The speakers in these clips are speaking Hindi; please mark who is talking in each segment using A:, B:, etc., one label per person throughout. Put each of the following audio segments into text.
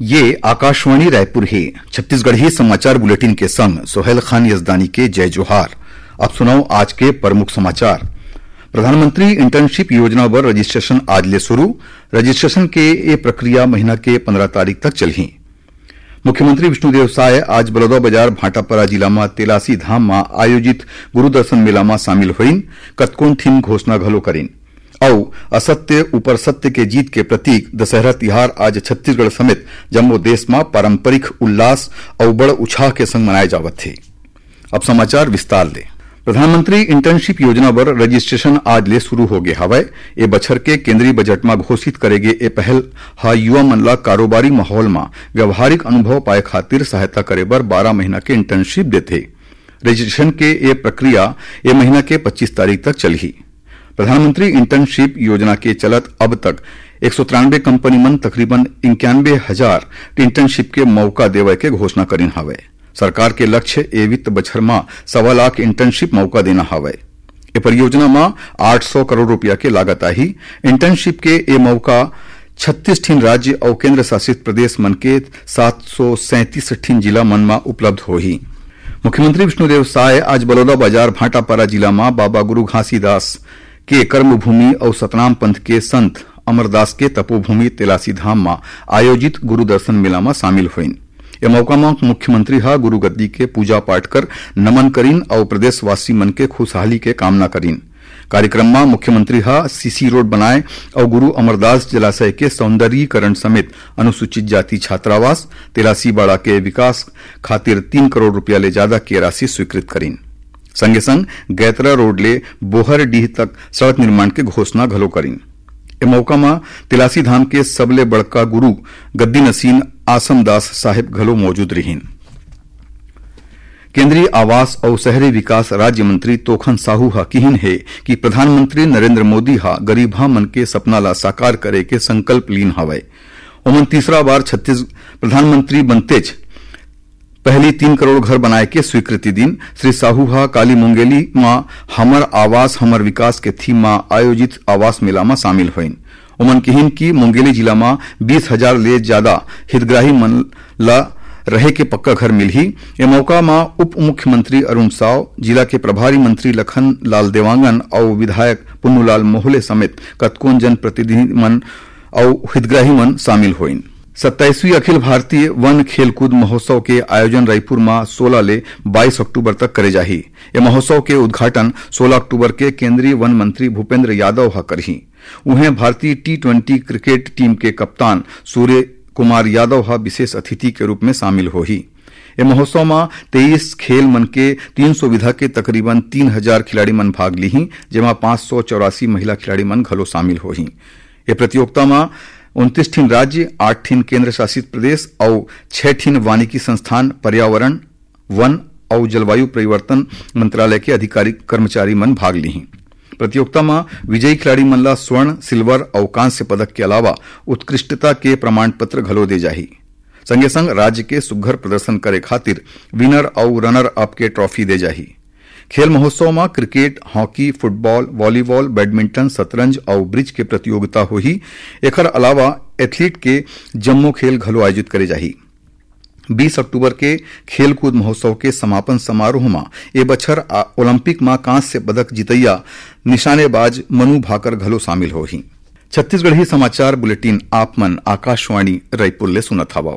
A: ये आकाशवाणी रायपुर है छत्तीसगढ़ी समाचार बुलेटिन के संग सोहेल खान यजदानी के जय जोहार अब सुनाओ आज के प्रमुख समाचार प्रधानमंत्री इंटर्नशिप योजना पर रजिस्ट्रेशन आज ले शुरू रजिस्ट्रेशन के ये प्रक्रिया महीना के पंद्रह तारीख तक चलही मुख्यमंत्री विष्णुदेव साय आज बलौदाबाजार भाटापरा जिला में तेलासी धाम में आयोजित गुरुदर्शन मेला में शामिल हुईन कतकोन थीम घोषणा घलो करें आओ असत्य ऊपर सत्य के जीत के प्रतीक दशहरा तिहार आज छत्तीसगढ़ समेत जम्मू देश में पारंपरिक उल्लास और बड़ उछाह के संग मनाए जावत थे अब समाचार विस्तार ले प्रधानमंत्री इंटर्नशिप योजना पर रजिस्ट्रेशन आज ले शुरू हो गया हवाए ए बछर के केंद्रीय बजट में घोषित करेगे ए पहल हा युवा मनला कारोबारी माहौल में व्यवहारिक अनुभव पाए खातिर सहायता करे पर बारह महीना के इंटर्नशिप देते रजिस्ट्रेशन के ये प्रक्रिया ए महीना के पच्चीस तारीख तक चलही प्रधानमंत्री इंटर्नशिप योजना के चलत अब तक एक सौ तिरानवे कंपनी मन तकरीबन इक्यानवे हजार इंटर्नशिप के मौका देवे के घोषणा करीन हवे सरकार के लक्ष्य ए वित्त बछर में सवा लाख इंटर्नशिप मौका देना हवे ए परियोजना में आठ सौ करोड़ रूपया के लागत आई इंटर्नशिप के ये मौका छत्तीस ठीन राज्य और केंद्र शासित प्रदेश मन के सात सौ सैंतीस ठीन जिला मन में उपलब्ध हो ही मुख्यमंत्री विष्णुदेव साय आज बलौदा बाजार भाटापारा जिला में बाबा गुरु घासीदास के कर्मभूमि और सतनाम पंथ के संत अमरदास के तपोभूमि तेलासी धाम में आयोजित गुरु दर्शन मेला में शामिल मौका में मुख्यमंत्री हा गुरु गद्दी के पूजा पाठ कर नमन करीन और प्रदेशवासी मन के खुशहाली के कामना करीन कार्यक्रम में मुख्यमंत्री हा सीसी रोड बनाए और गुरु अमरदास जलाशय के सौंदर्यीकरण समेत अनुसूचित जाति छात्रावास तेलासी बाड़ा के विकास खातिर तीन करोड़ रूपया ले ज्यादा की राशि स्वीकृत करीन संगे संग गैतरा रोडले बोहरडीह तक सड़क निर्माण के घोषणा घलो करी ए मौका में तिलासी धाम के सबले बड़का गुरु गद्दी नसीन आसमदास साहिब घलो मौजूद रहीन केंद्रीय आवास और शहरी विकास राज्य मंत्री तोखन साहू हा किहिन है कि प्रधानमंत्री नरेंद्र मोदी हा गरीबा मन के सपना ला साकार करे के संकल्प लीन हवे ओमन तीसरा बार छत्तीस प्रधानमंत्री बनतेज पहली तीन करोड़ घर बनाए के स्वीकृति दिन श्री साहू हा काली मुंगेली मां हमर आवास हमर विकास के थीम मां आयोजित आवास मेला में शामिल हुईन उमन किहिन की मुंगेली जिला में बीस हजार ले ज्यादा हितग्राही मन ला रहे के पक्का घर मिली ए मौका में उप मुख्यमंत्री अरुण साव जिला के प्रभारी मंत्री लखन लाल देवांगन और विधायक पुन्नूलाल मोहले समेत कतकोन जन प्रतिनिधि मन और हितग्राही मन शामिल हुईन सत्ताईसवीं अखिल भारतीय वन खेलकूद महोत्सव के आयोजन रायपुर में सोलह ले बाईस अक्टूबर तक करे जाही ये महोत्सव के उद्घाटन 16 अक्टूबर के केंद्रीय वन मंत्री भूपेंद्र यादव हा करही उन्हें भारतीय टी ट्वेंटी क्रिकेट टीम के कप्तान सूर्य कुमार यादव हा विशेष अतिथि के रूप में शामिल हो ही ये महोत्सव में तेईस खेल मन के तीन सौ विधा के तकरीबन तीन हजार खिलाड़ी मन भाग ली जेमा पांच सौ चौरासी महिला खिलाड़ी मन घलो शामिल हो ही प्रतियोगिता में उनतीस ठीन राज्य आठ ठीन केंद्र शासित प्रदेश और छह ठीन वानिकी संस्थान पर्यावरण वन और जलवायु परिवर्तन मंत्रालय के अधिकारी कर्मचारी मन भाग ली प्रतियोगिता में विजयी खिलाड़ी मनला स्वर्ण सिल्वर और कांस्य पदक के अलावा उत्कृष्टता के प्रमाण पत्र घलो दे जाही संगे संग राज्य के सुघर प्रदर्शन करे खातिर विनर और रनर अप के ट्रॉफी दे जाही खेल महोत्सव में cricket hockey football volleyball badminton शतरंज और ब्रिज के प्रतियोगिता हो ही एकर अलावा एथलीट के जम्मो खेल घलो आयोजित करे जाही 20 अक्टूबर के खेलकूद महोत्सव के समापन समारोह में ए बच्छर ओलंपिक में कांस्य पदक जीतैया निशानेबाज मनु भाकर घलो शामिल हो ही छत्तीसगढ़ी समाचार बुलेटिन आपमन आकाशवाणी रायपुर ले सुनत हवा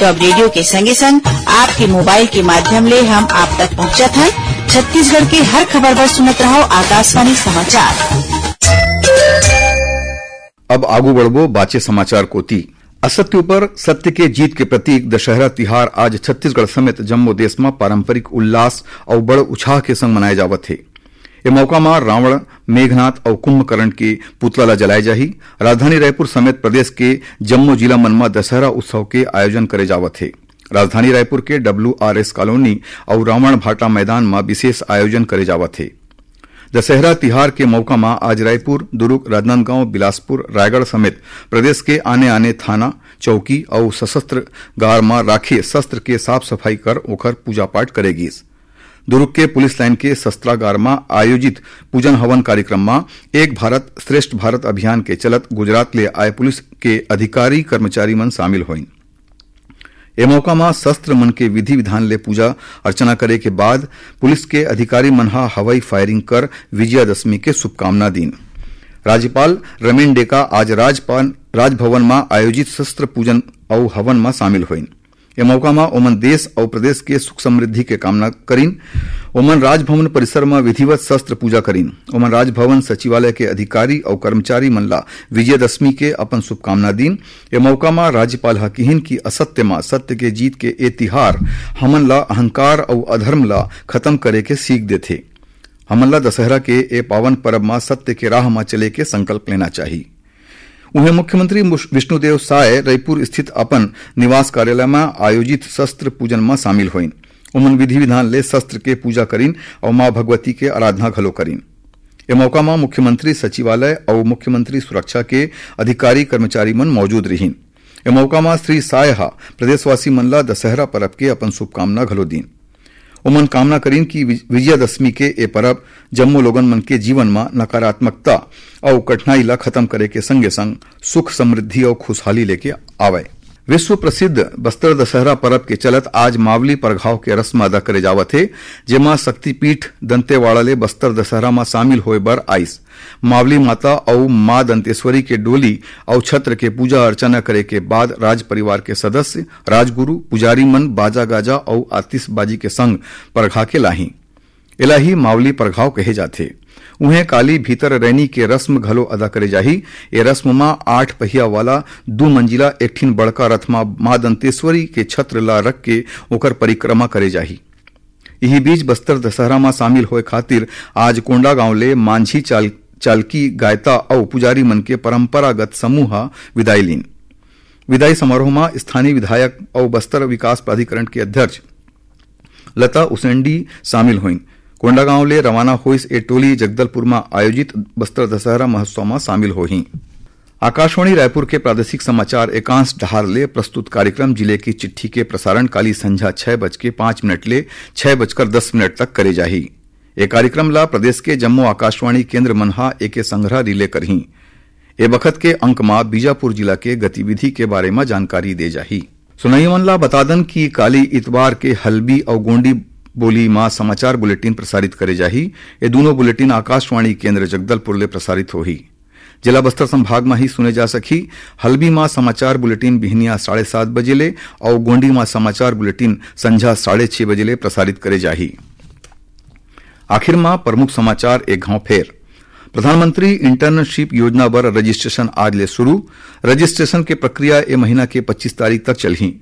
A: तो अब रेडियो के संगे संग आपके मोबाइल के माध्यम ले हम आप तक पहुँचा था छत्तीसगढ़ के हर खबर आरोप सुनत रहो आकाशवाणी समाचार अब आगू बढ़वो बाचे समाचार कोती असत्य पर सत्य के जीत के प्रतीक दशहरा तिहार आज छत्तीसगढ़ समेत जम्मू देश में पारंपरिक उल्लास और बड़ उछाह के संग मनाए जावत है मौका मां रावण मेघनाथ और कुंभकर्ण के पुतला जलाये जाही राजधानी रायपुर समेत प्रदेश के जम्मू जिला मनमा दशहरा उत्सव के आयोजन करे जावत थे राजधानी रायपुर के डब्ल्यूआरएस कॉलोनी और रावण भाटा मैदान में विशेष आयोजन करे जावत थे दशहरा तिहार के मौका में आज रायपुर दुर्ग राजनांदगांव बिलासपुर रायगढ़ समेत प्रदेश के आने आने थाना चौकी और सशस्त्र गार में राखी शस्त्र के साफ सफाई कर ओकर पूजा पाठ करेगी पुलिस लाइन के शस्त्रागार में आयोजित पूजन हवन कार्यक्रम में एक भारत श्रेष्ठ भारत अभियान के चलत गुजरात ले आए पुलिस के अधिकारी कर्मचारी मन शामिल होइन ए मौका में शस्त्र मन के विधि विधान ले पूजा अर्चना करे के बाद पुलिस के अधिकारी मनहा हवाई फायरिंग कर विजयादशमी के शुभकामना दिन राज्यपाल रमेन डेका आज राजपाल राजभवन में आयोजित शस्त्र पूजन और हवन में शामिल होन मौका में ओमन देश और प्रदेश के सुख समृद्धि के कामना करीन ओमन राजभवन परिसर में विधिवत शस्त्र पूजा करीन ओमन राजभवन सचिवालय के अधिकारी और कर्मचारी मनला विजयदशमी के अपन शुभकामना दीन ए मौका में राज्यपाल हकीहन की असत्य मां सत्य के जीत के ए तिहार हमन ला अहंकार और अधर्म ला खत्म करे के सीख देते हमला दशहरा के ए पावन पर्व मां सत्य के राह मां चले के संकल्प लेना चाहिए उन्हें मुख्यमंत्री विष्णुदेव साय रायपुर स्थित अपन निवास कार्यालय में आयोजित शस्त्र पूजन में शामिल हुई उमन विधि विधान ले शस्त्र के पूजा करीन और माँ भगवती के आराधना घलो करीन ए मौका में मुख्यमंत्री सचिवालय और मुख्यमंत्री सुरक्षा के अधिकारी कर्मचारी मन मौजूद रहीन ए मौका में श्री साय प्रदेशवासी मनला दशहरा पर्व के अपन शुभकामना घलो दीन वो मनोकामना करीन कि विजयादशमी के ए परब जम्मू लोगन मन के जीवन में नकारात्मकता और कठिनाई ला खत्म करे के संगे संग सुख समृद्धि और खुशहाली लेके आवे विश्व प्रसिद्ध बस्तर दशहरा पर्व के चलत आज मावली परघाव के रस्म अदा करे जावत हे जेमा शक्तिपीठ दंतेवाड़ा ले बस्तर दशहरा में शामिल होए बर आइस मावली माता और माँ दंतेश्वरी के डोली और छत्र के पूजा अर्चना करे के बाद राज परिवार के सदस्य राजगुरु पुजारी मन बाजा गाजा और आतिशबाजी के संग परघा के लाही इलाही मावली प्रघाव कहे जाथे उन्हें काली भीतर रैनी के रस्म घलो अदा करे जाही ए रस्म मां आठ पहिया वाला दू मंजिला एक ठिन बड़का रथ मा माँ दंतेश्वरी के छत्र ला रख के ओकर परिक्रमा करे जाही यही बीच बस्तर दशहरा में शामिल होए खातिर आज कोंडा गांव ले मांझी चाल चालकी गायता और पुजारी मन के परंपरागत समूह विदाई लीन विदाई समारोह में स्थानीय विधायक और बस्तर विकास प्राधिकरण के अध्यक्ष लता उसेंडी शामिल हुई कोंडागांव ले रवाना हो टोली जगदलपुर में आयोजित बस्तर दशहरा महोत्सव में शामिल होही आकाशवाणी रायपुर के प्रादेशिक समाचार एकांश ले प्रस्तुत कार्यक्रम जिले की चिट्ठी के प्रसारण काली संझा छह बज के पांच मिनट ले छह बजकर दस मिनट तक करे जाही कार्यक्रम ला प्रदेश के जम्मू आकाशवाणी केंद्र मनहा एके संग्रह रिले करही ए बखत के अंक मा बीजापुर जिला के गतिविधि के बारे में जानकारी दे जाही सुनई मन ला बता दन की काली इतवार के हल्बी और गोंडी बोली मां समाचार बुलेटिन प्रसारित करे जाही ये दोनों बुलेटिन आकाशवाणी केंद्र जगदलपुर ले प्रसारित होही जिला बस्तर संभाग में ही सुने जा सकी हल्बी मां समाचार बुलेटिन बिहनिया साढ़े सात बजे ले और गोंडी मां समाचार बुलेटिन संझा साढ़े छह बजे ले प्रसारित करे जाही आखिर मां प्रमुख समाचार एक गांव फेर प्रधानमंत्री इंटर्नशिप योजना पर रजिस्ट्रेशन आज ले शुरू रजिस्ट्रेशन के प्रक्रिया ये महीना के 25 तारीख तक चल चलही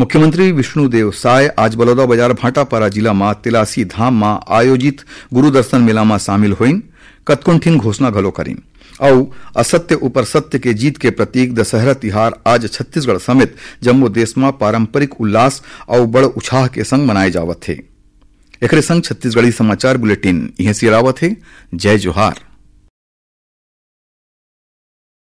A: मुख्यमंत्री विष्णुदेव साय आज बलौदाबाजार भाटापारा जिला में जिल्लाમાં તેલાસી ધામમાં આયોજિત मेला में शामिल હોઈન कतकुंठिन घोषणा घलो કરીન और असत्य ऊपर सत्य के जीत के प्रतीक दशहरा तिहार आज छत्तीसगढ़ समेत जम्मू देश में पारंपरिक उल्लास और बड़ उछाह के संग मनाए जावत थे एक संग छत्तीसगढ़ी समाचार बुलेटिन यह सिरावत है जय जोहार